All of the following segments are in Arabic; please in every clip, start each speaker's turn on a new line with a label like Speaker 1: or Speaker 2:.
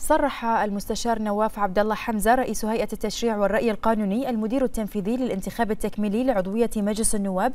Speaker 1: صرح المستشار نواف عبد الله حمزه رئيس هيئه التشريع والراي القانوني المدير التنفيذي للانتخاب التكميلي لعضويه مجلس النواب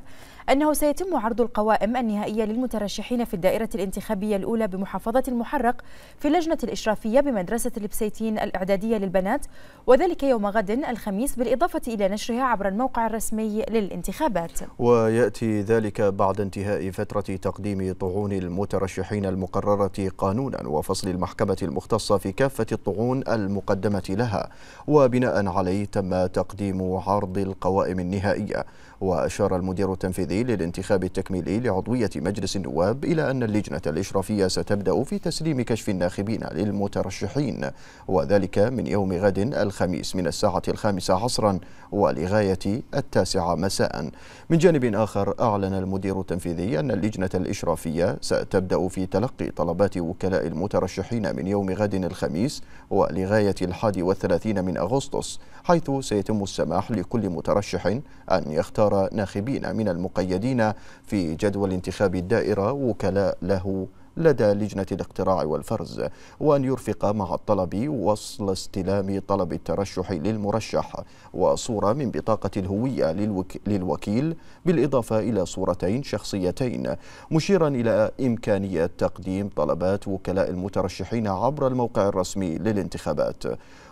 Speaker 1: انه سيتم عرض القوائم النهائيه للمترشحين في الدائره الانتخابيه الاولى بمحافظه المحرق في اللجنه الاشرافيه بمدرسه البسيتين الاعداديه للبنات وذلك يوم غد الخميس بالاضافه الى نشرها عبر الموقع الرسمي للانتخابات.
Speaker 2: وياتي ذلك بعد انتهاء فتره تقديم طعون المترشحين المقرره قانونا وفصل المحكمه المختصه في كافة الطعون المقدمة لها وبناء عليه تم تقديم عرض القوائم النهائية وأشار المدير التنفيذي للانتخاب التكميلي لعضوية مجلس النواب إلى أن اللجنة الإشرافية ستبدأ في تسليم كشف الناخبين للمترشحين وذلك من يوم غد الخميس من الساعة الخامسة عصرا ولغاية التاسعة مساء من جانب آخر أعلن المدير التنفيذي أن اللجنة الإشرافية ستبدأ في تلقي طلبات وكلاء المترشحين من يوم غد الخميس الخميس ولغاية الحادي والثلاثين من أغسطس حيث سيتم السماح لكل مترشح أن يختار ناخبين من المقيدين في جدول انتخاب الدائرة وكلاء له لدى لجنة الاقتراع والفرز وأن يرفق مع الطلب وصل استلام طلب الترشح للمرشح وصورة من بطاقة الهوية للوكيل بالإضافة إلى صورتين شخصيتين مشيرا إلى إمكانية تقديم طلبات وكلاء المترشحين عبر الموقع الرسمي للانتخابات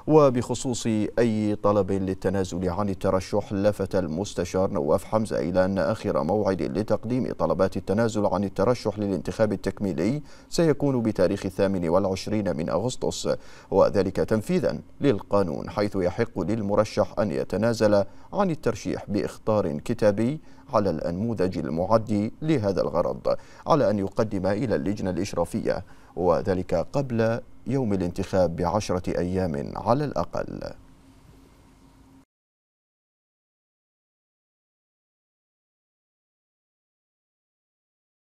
Speaker 2: وبخصوص أي طلب للتنازل عن الترشح لفت المستشار نواف حمزة إلى أن آخر موعد لتقديم طلبات التنازل عن الترشح للانتخاب التكميلي سيكون بتاريخ الثامن والعشرين من أغسطس وذلك تنفيذا للقانون حيث يحق للمرشح أن يتنازل عن الترشيح بإخطار كتابي على الأنموذج المعد لهذا الغرض على أن يقدم إلى اللجنة الإشرافية وذلك قبل يوم الانتخاب بعشرة أيام على الأقل